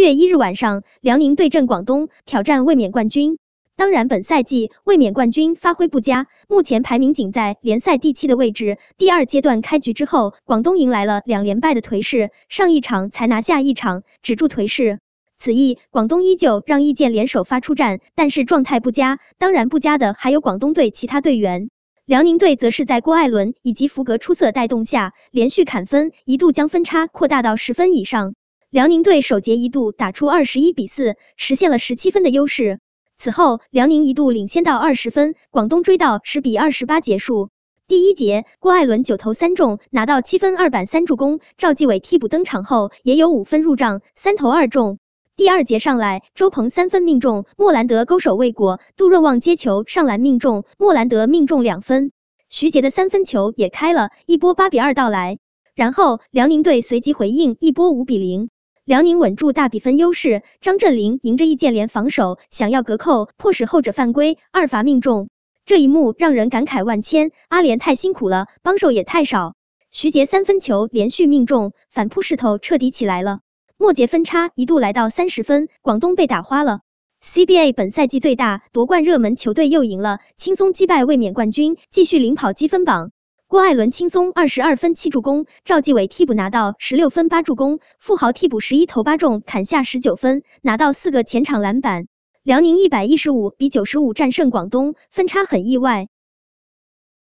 月一日晚上，辽宁对阵广东挑战卫冕冠军。当然，本赛季卫冕冠军发挥不佳，目前排名仅在联赛第七的位置。第二阶段开局之后，广东迎来了两连败的颓势，上一场才拿下一场止住颓势。此役，广东依旧让易建联手发出战，但是状态不佳。当然不佳的还有广东队其他队员。辽宁队则是在郭艾伦以及福格出色带动下，连续砍分，一度将分差扩大到十分以上。辽宁队首节一度打出二十一比四，实现了十七分的优势。此后，辽宁一度领先到二十分，广东追到十比二十八结束。第一节，郭艾伦九投三中，拿到七分、二板、三助攻；赵继伟替补登场后也有五分入账，三投二中。第二节上来，周鹏三分命中，莫兰德勾手未果，杜润旺接球上篮命中，莫兰德命中两分，徐杰的三分球也开了，一波八比二到来。然后，辽宁队随即回应一波五比零。辽宁稳住大比分优势，张镇麟迎着易建联防守，想要隔扣，迫使后者犯规，二罚命中。这一幕让人感慨万千，阿联太辛苦了，帮手也太少。徐杰三分球连续命中，反扑势头彻底起来了。末节分差一度来到三十分，广东被打花了。CBA 本赛季最大夺冠热门球队又赢了，轻松击败卫冕冠军，继续领跑积分榜。郭艾伦轻松二十二分七助攻，赵继伟替补拿到十六分八助攻，富豪替补十一投八中砍下十九分，拿到四个前场篮板。辽宁一百一十五比九十五战胜广东，分差很意外。